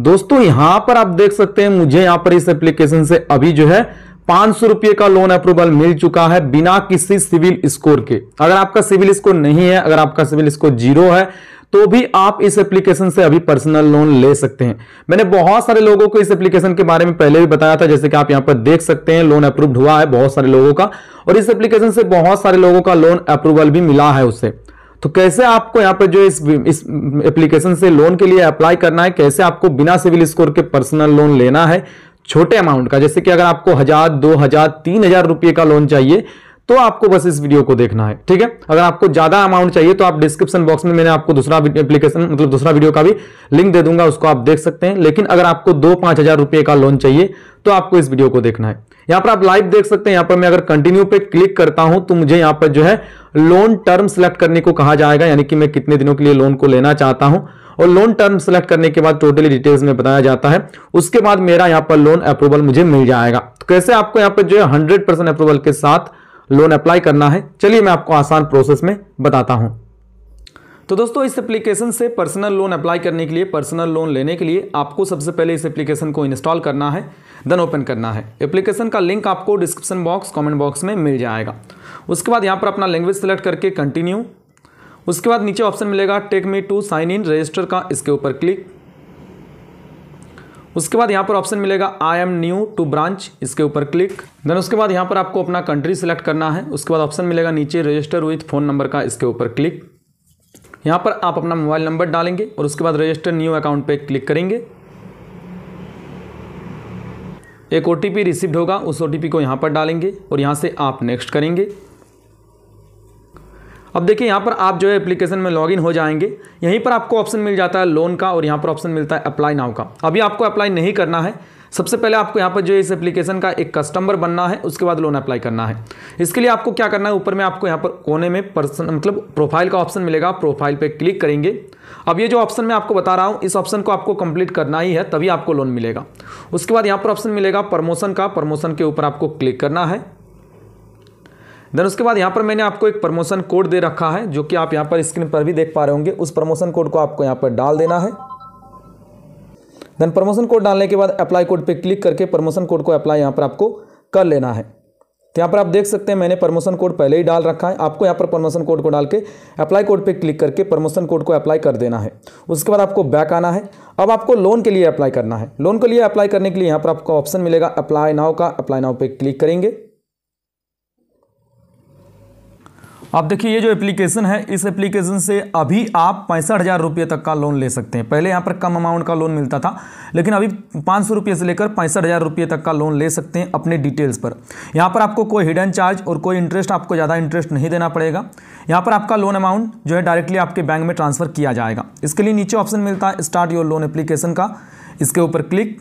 दोस्तों यहां पर आप देख सकते हैं मुझे यहां पर इस एप्लीकेशन से अभी जो है पांच सौ रुपए का लोन अप्रूवल मिल चुका है बिना किसी सिविल स्कोर के अगर आपका सिविल स्कोर नहीं है अगर आपका सिविल स्कोर जीरो है तो भी आप इस एप्लीकेशन से अभी पर्सनल लोन ले सकते हैं मैंने बहुत सारे लोगों को इस एप्लीकेशन के बारे में पहले भी बताया था जैसे कि आप यहां पर देख सकते हैं लोन अप्रूव्ड हुआ है बहुत सारे लोगों का और इस एप्लीकेशन से बहुत सारे लोगों का लोन अप्रूवल भी मिला है उसे तो कैसे आपको यहां पर जो इस इस एप्लीकेशन से लोन के लिए अप्लाई करना है कैसे आपको बिना सिविल स्कोर के पर्सनल लोन लेना है छोटे अमाउंट का जैसे कि अगर आपको हजार दो हजार तीन हजार रुपये का लोन चाहिए तो आपको बस इस वीडियो को देखना है ठीक है अगर आपको ज्यादा अमाउंट चाहिए तो आप डिस्क्रिप्शन बॉक्स में मैंने आपको दूसरा एप्लीकेशन मतलब दूसरा वीडियो का भी लिंक दे दूंगा उसको आप देख सकते हैं लेकिन अगर आपको दो पांच हजार रुपए का लोन चाहिए तो आपको इस वीडियो को देखना है यहां पर आप लाइव देख सकते हैं यहां पर मैं अगर कंटिन्यू पे क्लिक करता हूं तो मुझे यहां पर जो है लोन टर्म सेलेक्ट करने को कहा जाएगा यानी कि मैं कितने दिनों के लिए लोन को लेना चाहता हूं और लोन टर्म सेलेक्ट करने के बाद टोटली डिटेल्स में बताया जाता है उसके बाद मेरा यहां पर लोन अप्रूवल मुझे मिल जाएगा तो कैसे आपको यहां पर जो है हंड्रेड अप्रूवल के साथ लोन अप्लाई करना है चलिए मैं आपको आसान प्रोसेस में बताता हूँ तो दोस्तों इस एप्लीकेशन से पर्सनल लोन अप्लाई करने के लिए पर्सनल लोन लेने के लिए आपको सबसे पहले इस एप्लीकेशन को इंस्टॉल करना है देन ओपन करना है एप्लीकेशन का लिंक आपको डिस्क्रिप्शन बॉक्स कमेंट बॉक्स में मिल जाएगा उसके बाद यहाँ पर अपना लैंग्वेज सेलेक्ट करके कंटिन्यू उसके बाद नीचे ऑप्शन मिलेगा take me to sign in register का इसके ऊपर क्लिक उसके बाद यहाँ पर ऑप्शन मिलेगा I am new to branch इसके ऊपर क्लिक देन उसके बाद यहाँ पर आपको अपना कंट्री सेलेक्ट करना है उसके बाद ऑप्शन मिलेगा नीचे रजिस्टर विथ फ़ोन नंबर का इसके ऊपर क्लिक यहाँ पर आप अपना मोबाइल नंबर डालेंगे और उसके बाद रजिस्टर न्यू अकाउंट पर क्लिक करेंगे एक ओ टी रिसीव्ड होगा उस ओ को यहाँ पर डालेंगे और यहाँ से आप नेक्स्ट करेंगे अब देखिए यहाँ पर आप जो है एप्लीकेशन में लॉगिन हो जाएंगे यहीं पर आपको ऑप्शन मिल जाता है लोन का और यहाँ पर ऑप्शन मिलता है अप्लाई नाउ का अभी आपको अप्लाई नहीं करना है सबसे पहले आपको यहाँ पर जो इस एप्लीकेशन का एक कस्टमर बनना है उसके बाद लोन अप्लाई करना है इसके लिए आपको क्या करना है ऊपर में आपको यहाँ पर कोने में पर्सन मतलब प्रोफाइल का ऑप्शन मिलेगा प्रोफाइल पे क्लिक करेंगे अब ये जो ऑप्शन मैं आपको बता रहा हूँ इस ऑप्शन को आपको कंप्लीट करना ही है तभी आपको लोन मिलेगा उसके बाद यहाँ पर ऑप्शन मिलेगा प्रमोशन का प्रमोशन के ऊपर आपको क्लिक करना है देन उसके बाद यहाँ पर मैंने आपको एक प्रमोशन कोड दे रखा है जो कि आप यहाँ पर स्क्रीन पर भी देख पा रहे होंगे उस प्रमोशन कोड को आपको यहाँ पर डाल देना है देन प्रमोशन कोड डालने के बाद अप्लाई कोड पर क्लिक करके प्रमोशन कोड को अप्लाई यहाँ पर आपको कर लेना है तो यहाँ पर आप देख सकते हैं मैंने प्रमोशन कोड पहले ही डाल रखा है आपको यहाँ पर प्रमोशन कोड को डाल के अप्लाई कोड पे क्लिक करके प्रमोशन कोड को अप्लाई कर देना है उसके बाद आपको बैक आना है अब आपको लोन के लिए अप्लाई करना है लोन के लिए अप्लाई करने के लिए यहाँ पर आपको ऑप्शन मिलेगा अप्लाई नाव का अप्लाई नाव पर क्लिक करेंगे अब देखिए ये जो एप्लीकेशन है इस एप्लीकेशन से अभी आप पैंसठ हज़ार रुपये तक का लोन ले सकते हैं पहले यहाँ पर कम अमाउंट का लोन मिलता था लेकिन अभी पाँच सौ रुपये से लेकर पैंसठ हज़ार रुपये तक का लोन ले सकते हैं अपने डिटेल्स पर यहाँ पर आपको कोई हिडन चार्ज और कोई इंटरेस्ट आपको ज़्यादा इंटरेस्ट नहीं देना पड़ेगा यहाँ पर आपका लोन अमाउंट जो है डायरेक्टली आपके बैंक में ट्रांसफ़र किया जाएगा इसके लिए नीचे ऑप्शन मिलता है स्टार्ट योर लोन एप्लीकेशन का इसके ऊपर क्लिक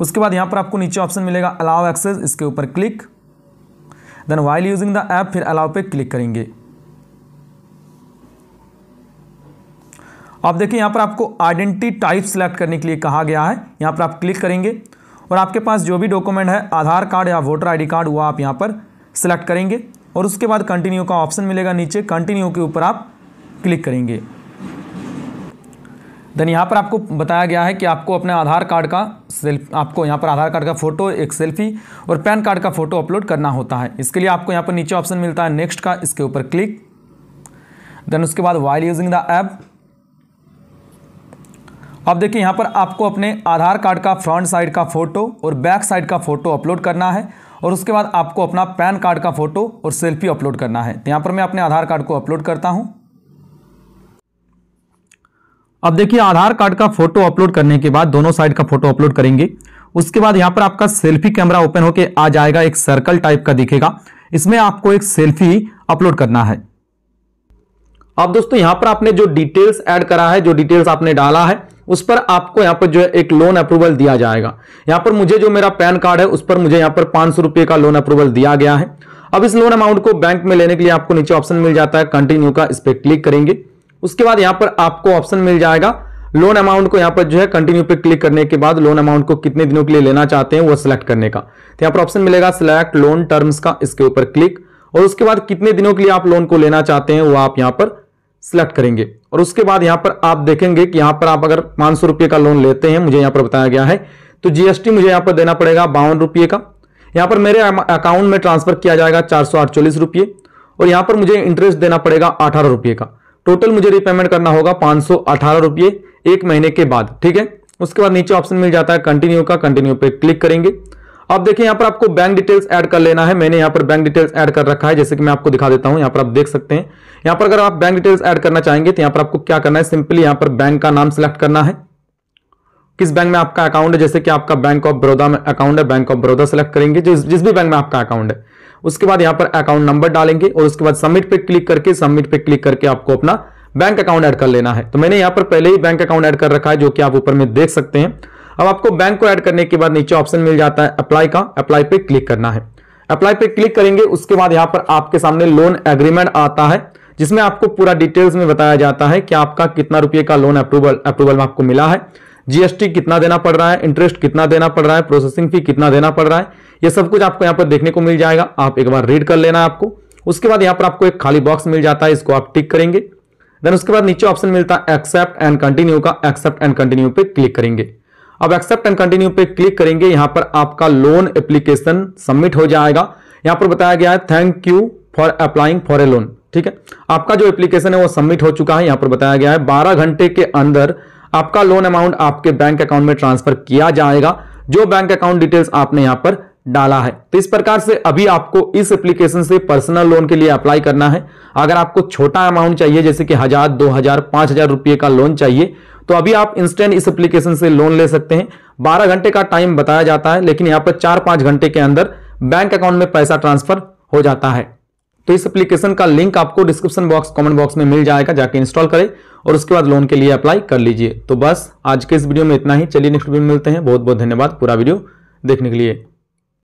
उसके बाद यहाँ पर आपको नीचे ऑप्शन मिलेगा अलाव एक्सेस इसके ऊपर click then while using the app फिर अलाउ पे क्लिक करेंगे आप देखिए यहाँ पर आपको आइडेंटिटी टाइप सेलेक्ट करने के लिए कहा गया है यहाँ पर आप क्लिक करेंगे और आपके पास जो भी डॉक्यूमेंट है आधार कार्ड या वोटर आईडी कार्ड वो आप यहाँ पर सिलेक्ट करेंगे और उसके बाद कंटिन्यू का ऑप्शन मिलेगा नीचे कंटिन्यू के ऊपर आप क्लिक करेंगे देन यहाँ पर आपको बताया गया है कि आपको अपने आधार कार्ड का सेल्फ आपको यहाँ पर आधार कार्ड का फ़ोटो एक सेल्फी और पैन कार्ड का फ़ोटो अपलोड करना होता है इसके लिए आपको यहाँ पर नीचे ऑप्शन मिलता है नेक्स्ट का इसके ऊपर क्लिक देन उसके बाद वाइल यूजिंग द ऐप अब देखिए यहाँ पर आपको अपने आधार कार्ड का फ्रंट साइड का फ़ोटो और बैक साइड का फ़ोटो अपलोड करना है और उसके बाद आपको अपना पैन कार्ड का फ़ोटो और सेल्फी अपलोड करना है तो यहाँ पर मैं अपने आधार कार्ड को अपलोड करता हूँ अब देखिए आधार कार्ड का फोटो अपलोड करने के बाद दोनों साइड का फोटो अपलोड करेंगे उसके बाद यहाँ पर आपका सेल्फी कैमरा ओपन होकर आ जाएगा एक सर्कल टाइप का दिखेगा इसमें आपको एक सेल्फी अपलोड करना है अब दोस्तों यहां पर आपने जो डिटेल्स ऐड करा है जो डिटेल्स आपने डाला है उस पर आपको यहां पर जो है एक लोन अप्रूवल दिया जाएगा यहां पर मुझे जो मेरा पैन कार्ड है उस पर मुझे यहां पर पांच सौ रुपये का लोन अप्रूवल दिया गया है अब इस लोन अमाउंट को बैंक में लेने के लिए आपको नीचे ऑप्शन मिल जाता है कंटिन्यू का इस पर क्लिक करेंगे उसके बाद यहां पर आपको ऑप्शन मिल जाएगा लोन अमाउंट को यहां पर जो है कंटिन्यू पे क्लिक करने के बाद लोन अमाउंट को कितने दिनों के लिए लेना चाहते हैं वो सिलेक्ट करने का तो यहाँ पर ऑप्शन मिलेगा सिलेक्ट लोन टर्म्स का इसके ऊपर क्लिक और उसके बाद कितने दिनों के लिए आप लोन को लेना चाहते हैं वो आप यहां पर सिलेक्ट करेंगे और उसके बाद यहां पर आप देखेंगे कि यहां पर आप अगर पांच सौ का लोन लेते हैं मुझे यहाँ पर बताया गया है तो जीएसटी मुझे यहां पर देना पड़ेगा बावन रुपये का यहां पर मेरे अकाउंट में ट्रांसफर किया जाएगा चार सौ और यहां पर मुझे इंटरेस्ट देना पड़ेगा अठारह रुपये का टोटल मुझे रिपेमेंट करना होगा पांच सौ अठारह रुपये एक महीने के बाद ठीक है उसके बाद नीचे ऑप्शन मिल जाता है कंटिन्यू का कंटिन्यू पे क्लिक करेंगे अब देखिए यहां पर आपको बैंक डिटेल्स ऐड कर लेना है मैंने यहाँ पर बैंक डिटेल्स ऐड कर रखा है जैसे कि मैं आपको दिखा देता हूँ यहाँ पर आप देख सकते हैं यहाँ पर अगर आप बैंक डिटेल्स ऐड करना चाहेंगे तो यहां पर आपको क्या करना है सिंपली यहां पर बैंक का नाम सिलेक्ट करना है किस बैंक में आपका अकाउंट है जैसे कि आपका बैंक ऑफ बड़ौदा में अकाउंट है बैंक ऑफ बड़ौदा सेलेक्ट करेंगे जिस जिस भी बैंक में आपका अकाउंट है उसके बाद यहां पर अकाउंट नंबर डालेंगे और उसके बाद सबमिट पे क्लिक करके सबमिट पे क्लिक करके आपको अपना बैंक अकाउंट ऐड कर लेना है तो मैंने यहां पर पहले ही बैंक अकाउंट ऐड कर रखा है जो कि आप ऊपर में देख सकते हैं अब आपको बैंक को ऐड करने के बाद नीचे ऑप्शन मिल जाता है अप्लाई का अप्लाई पे क्लिक करना है अप्लाई पे क्लिक करेंगे उसके बाद यहां पर आपके सामने लोन एग्रीमेंट आता है जिसमें आपको पूरा डिटेल्स में बताया जाता है कि आपका कितना रुपये का लोन अप्रूवल अप्रूवल में आपको मिला है जीएसटी कितना देना पड़ रहा है इंटरेस्ट कितना देना पड़ रहा है प्रोसेसिंग फी कितना देना पड़ रहा है ये सब कुछ आपको यहाँ पर देखने को मिल जाएगा आप एक बार रीड कर लेना आपको उसके बाद यहाँ पर आपको एक खाली बॉक्स मिल जाता है इसको आप टिक करेंगे देन उसके बाद नीचे ऑप्शन मिलता है एक्सेप्ट एंड कंटिन्यू का एक्सेप्ट एंड कंटिन्यू पे क्लिक करेंगे अब एक्सेप्ट एंड कंटिन्यू पे क्लिक करेंगे यहां पर आपका लोन एप्लीकेशन सबमिट हो जाएगा यहां पर बताया गया है thank you for applying for a loan ठीक है आपका जो एप्लीकेशन है वो सबमिट हो चुका है यहां पर बताया गया है बारह घंटे के अंदर आपका लोन अमाउंट आपके बैंक अकाउंट में ट्रांसफर किया जाएगा जो बैंक अकाउंट डिटेल्स आपने यहां पर डाला है तो इस प्रकार से अभी आपको इस एप्लीकेशन से पर्सनल लोन के लिए अप्लाई करना है अगर आपको छोटा अमाउंट चाहिए जैसे कि हजार दो हजार पांच हजार रुपये का लोन चाहिए तो अभी आप इंस्टेंट इस एप्लीकेशन से लोन ले सकते हैं बारह घंटे का टाइम बताया जाता है लेकिन यहाँ पर चार पांच घंटे के अंदर बैंक अकाउंट में पैसा ट्रांसफर हो जाता है तो इस एप्लीकेशन का लिंक आपको डिस्क्रिप्शन बॉक्स कमेंट बॉक्स में मिल जाएगा जाके इंस्टॉल करें और उसके बाद लोन के लिए अप्लाई कर लीजिए तो बस आज के इस वीडियो में इतना ही चलिए नेक्स्ट वीडियो में मिलते हैं बहुत बहुत धन्यवाद पूरा वीडियो देखने के लिए